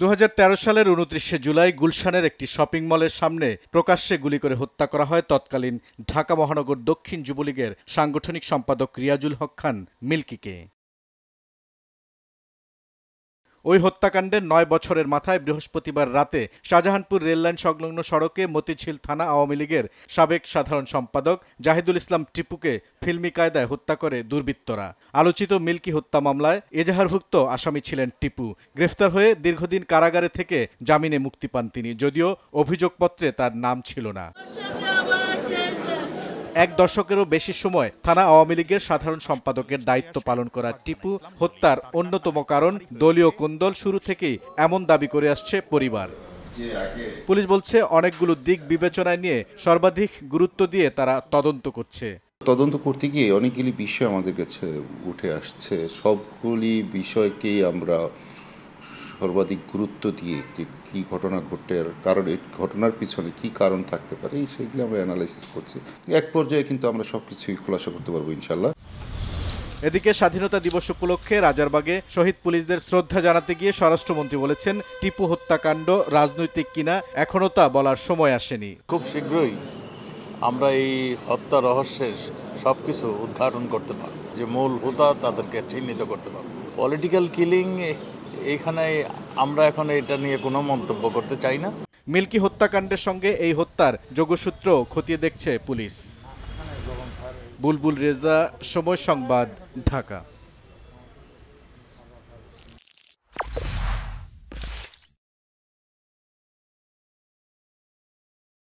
দু সালের উনত্রিশে জুলাই গুলশানের একটি শপিং মলের সামনে প্রকাশ্যে গুলি করে হত্যা করা হয় তৎকালীন ঢাকা মহানগর দক্ষিণ যুবলীগের সাংগঠনিক সম্পাদক রিয়াজুল হক খান মিল্কিকে ওই হত্যাকাণ্ডের নয় বছরের মাথায় বৃহস্পতিবার রাতে শাহজাহানপুর রেললাইন সংলগ্ন সড়কে মতিঝিল থানা আওয়ামী লীগের সাবেক সাধারণ সম্পাদক জাহিদুল ইসলাম টিপুকে ফিল্মি কায়দায় হত্যা করে দুর্বৃত্তরা আলোচিত মিল্কি হত্যা মামলায় এজাহারভুক্ত আসামি ছিলেন টিপু গ্রেফতার হয়ে দীর্ঘদিন কারাগারে থেকে জামিনে মুক্তি পান তিনি যদিও অভিযোগপত্রে তার নাম ছিল না এক দশকেরও বেশি সময় থানা আওয়ামী লীগের সাধারণ সম্পাদকের দায়িত্ব পালন করা টিপু হত্যার অন্যতম কারণ দলীয় কুন্দল শুরু থেকেই এমন দাবি করে আসছে পরিবার পুলিশ বলছে অনেকগুলো দিক বিবেচনায় নিয়ে সর্বাধিক গুরুত্ব দিয়ে তারা তদন্ত করছে তদন্ত করতে গিয়ে অনেকগুলি বিষয় আমাদের কাছে উঠে আসছে সবগুলি বিষয়কেই আমরা সর্বাধিক গুরুত্ব দিয়ে যে কী ঘটনা ঘটতে কারণ এই ঘটনার পিছনে কি কারণ থাকতে পারে এই সেইগুলো আমরা অ্যানালাইসিস করছি এক পর্যায়ে কিন্তু আমরা সব কিছুই খোলাসা করতে পারবো ইনশাল্লাহ এদিকে স্বাধীনতা দিবস উপলক্ষে রাজারবাগে শহীদ পুলিশদের শ্রদ্ধা জানাতে গিয়ে স্বরাষ্ট্রমন্ত্রী বলেছেন টিপু হত্যাকাণ্ড রাজনৈতিক কিনা এখনও তা বলার সময় আসেনি খুব শীঘ্রই আমরা এই হত্যা রহস্যের সব কিছু উদ্ঘাটন করতে পারব যে মূল হোতা তাদেরকে চিহ্নিত করতে পারব পলিটিক্যাল কিলিং এখানে আমরা এখন এটা নিয়ে কোনো মন্তব্য করতে চাই না মিল্কি হত্যাকাণ্ডের সঙ্গে এই হত্যার যোগসূত্র খতিয়ে দেখছে পুলিশ বুলবুল রেজা সময় সংবাদ ঢাকা